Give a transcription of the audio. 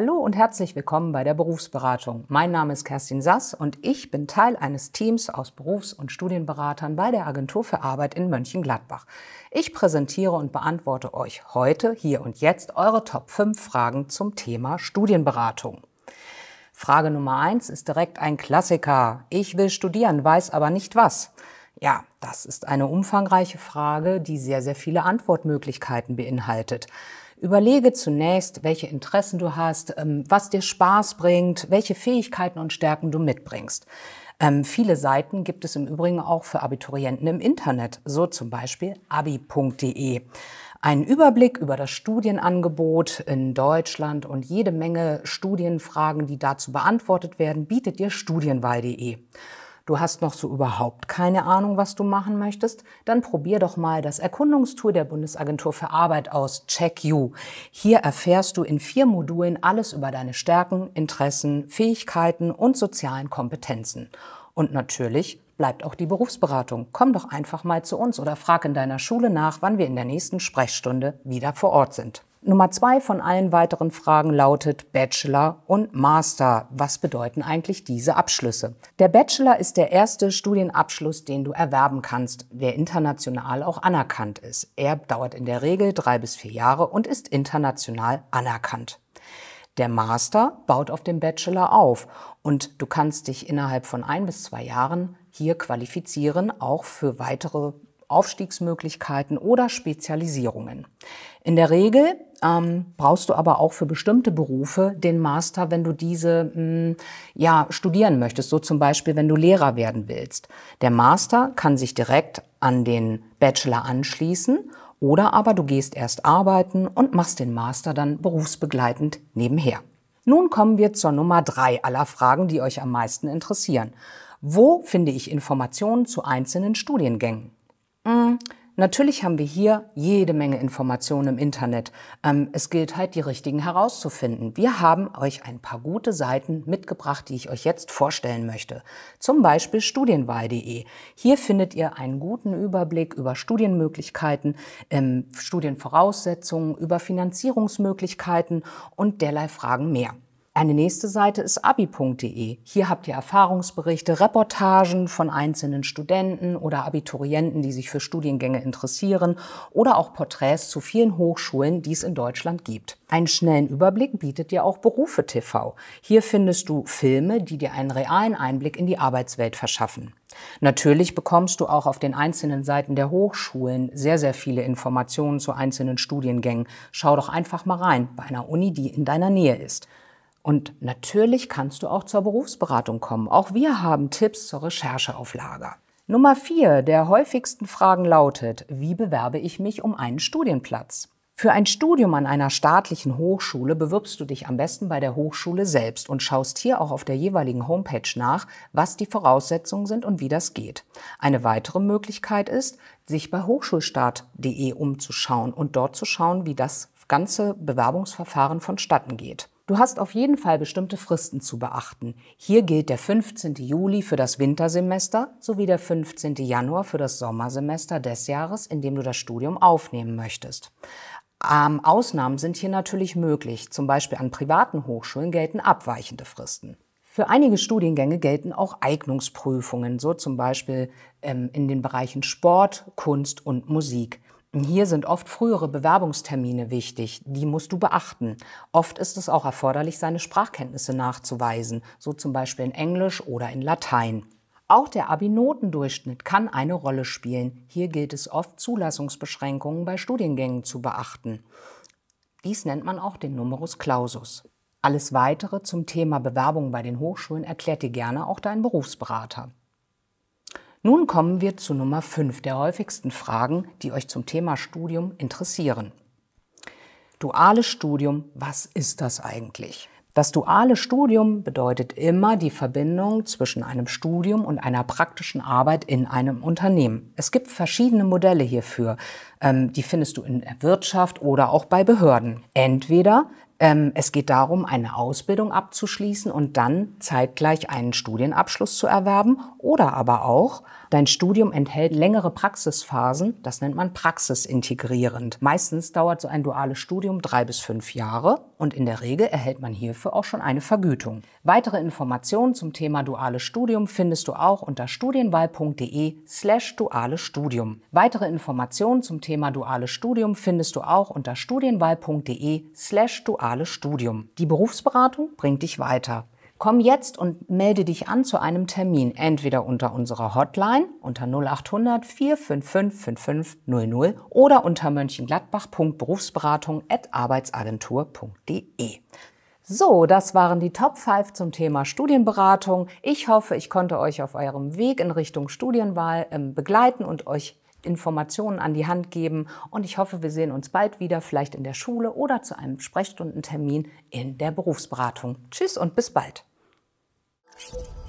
Hallo und herzlich willkommen bei der Berufsberatung. Mein Name ist Kerstin Sass und ich bin Teil eines Teams aus Berufs- und Studienberatern bei der Agentur für Arbeit in Mönchengladbach. Ich präsentiere und beantworte euch heute, hier und jetzt, eure Top 5 Fragen zum Thema Studienberatung. Frage Nummer 1 ist direkt ein Klassiker. Ich will studieren, weiß aber nicht was. Ja, das ist eine umfangreiche Frage, die sehr, sehr viele Antwortmöglichkeiten beinhaltet. Überlege zunächst, welche Interessen du hast, ähm, was dir Spaß bringt, welche Fähigkeiten und Stärken du mitbringst. Ähm, viele Seiten gibt es im Übrigen auch für Abiturienten im Internet, so zum Beispiel abi.de. Ein Überblick über das Studienangebot in Deutschland und jede Menge Studienfragen, die dazu beantwortet werden, bietet dir studienwahl.de du hast noch so überhaupt keine Ahnung, was du machen möchtest, dann probier doch mal das Erkundungstour der Bundesagentur für Arbeit aus, Check You. Hier erfährst du in vier Modulen alles über deine Stärken, Interessen, Fähigkeiten und sozialen Kompetenzen. Und natürlich bleibt auch die Berufsberatung. Komm doch einfach mal zu uns oder frag in deiner Schule nach, wann wir in der nächsten Sprechstunde wieder vor Ort sind. Nummer zwei von allen weiteren Fragen lautet Bachelor und Master. Was bedeuten eigentlich diese Abschlüsse? Der Bachelor ist der erste Studienabschluss, den du erwerben kannst, der international auch anerkannt ist. Er dauert in der Regel drei bis vier Jahre und ist international anerkannt. Der Master baut auf dem Bachelor auf und du kannst dich innerhalb von ein bis zwei Jahren hier qualifizieren, auch für weitere Aufstiegsmöglichkeiten oder Spezialisierungen. In der Regel ähm, brauchst du aber auch für bestimmte Berufe den Master, wenn du diese mh, hm, ja, studieren möchtest, so zum Beispiel, wenn du Lehrer werden willst. Der Master kann sich direkt an den Bachelor anschließen oder aber du gehst erst arbeiten und machst den Master dann berufsbegleitend nebenher. Nun kommen wir zur Nummer drei aller Fragen, die euch am meisten interessieren. Wo finde ich Informationen zu einzelnen Studiengängen? Hm, Natürlich haben wir hier jede Menge Informationen im Internet. Ähm, es gilt halt, die richtigen herauszufinden. Wir haben euch ein paar gute Seiten mitgebracht, die ich euch jetzt vorstellen möchte. Zum Beispiel studienwahl.de. Hier findet ihr einen guten Überblick über Studienmöglichkeiten, ähm, Studienvoraussetzungen, über Finanzierungsmöglichkeiten und derlei Fragen mehr. Eine nächste Seite ist abi.de. Hier habt ihr Erfahrungsberichte, Reportagen von einzelnen Studenten oder Abiturienten, die sich für Studiengänge interessieren oder auch Porträts zu vielen Hochschulen, die es in Deutschland gibt. Einen schnellen Überblick bietet dir auch Berufe TV. Hier findest du Filme, die dir einen realen Einblick in die Arbeitswelt verschaffen. Natürlich bekommst du auch auf den einzelnen Seiten der Hochschulen sehr, sehr viele Informationen zu einzelnen Studiengängen. Schau doch einfach mal rein bei einer Uni, die in deiner Nähe ist. Und natürlich kannst du auch zur Berufsberatung kommen. Auch wir haben Tipps zur Recherche auf Lager. Nummer vier der häufigsten Fragen lautet, wie bewerbe ich mich um einen Studienplatz? Für ein Studium an einer staatlichen Hochschule bewirbst du dich am besten bei der Hochschule selbst und schaust hier auch auf der jeweiligen Homepage nach, was die Voraussetzungen sind und wie das geht. Eine weitere Möglichkeit ist, sich bei hochschulstaat.de umzuschauen und dort zu schauen, wie das ganze Bewerbungsverfahren vonstatten geht. Du hast auf jeden Fall bestimmte Fristen zu beachten. Hier gilt der 15. Juli für das Wintersemester sowie der 15. Januar für das Sommersemester des Jahres, in dem du das Studium aufnehmen möchtest. Ähm, Ausnahmen sind hier natürlich möglich. Zum Beispiel an privaten Hochschulen gelten abweichende Fristen. Für einige Studiengänge gelten auch Eignungsprüfungen, so zum Beispiel ähm, in den Bereichen Sport, Kunst und Musik. Hier sind oft frühere Bewerbungstermine wichtig. Die musst du beachten. Oft ist es auch erforderlich, seine Sprachkenntnisse nachzuweisen, so zum Beispiel in Englisch oder in Latein. Auch der Abi-Notendurchschnitt kann eine Rolle spielen. Hier gilt es oft, Zulassungsbeschränkungen bei Studiengängen zu beachten. Dies nennt man auch den Numerus Clausus. Alles Weitere zum Thema Bewerbung bei den Hochschulen erklärt dir gerne auch dein Berufsberater. Nun kommen wir zu Nummer 5 der häufigsten Fragen, die euch zum Thema Studium interessieren. Duales Studium, was ist das eigentlich? Das duale Studium bedeutet immer die Verbindung zwischen einem Studium und einer praktischen Arbeit in einem Unternehmen. Es gibt verschiedene Modelle hierfür. Ähm, die findest du in der Wirtschaft oder auch bei Behörden. Entweder ähm, es geht darum, eine Ausbildung abzuschließen und dann zeitgleich einen Studienabschluss zu erwerben oder aber auch Dein Studium enthält längere Praxisphasen, das nennt man praxisintegrierend. Meistens dauert so ein duales Studium drei bis fünf Jahre und in der Regel erhält man hierfür auch schon eine Vergütung. Weitere Informationen zum Thema duales Studium findest du auch unter studienwahl.de slash duales Studium. Weitere Informationen zum Thema duales Studium findest du auch unter studienwahl.de slash duales Studium. Die Berufsberatung bringt dich weiter. Komm jetzt und melde dich an zu einem Termin, entweder unter unserer Hotline unter 0800 455 5500 oder unter mönchengladbach.berufsberatung.arbeitsagentur.de. So, das waren die Top 5 zum Thema Studienberatung. Ich hoffe, ich konnte euch auf eurem Weg in Richtung Studienwahl ähm, begleiten und euch Informationen an die Hand geben. Und ich hoffe, wir sehen uns bald wieder, vielleicht in der Schule oder zu einem Sprechstundentermin in der Berufsberatung. Tschüss und bis bald. Thank you.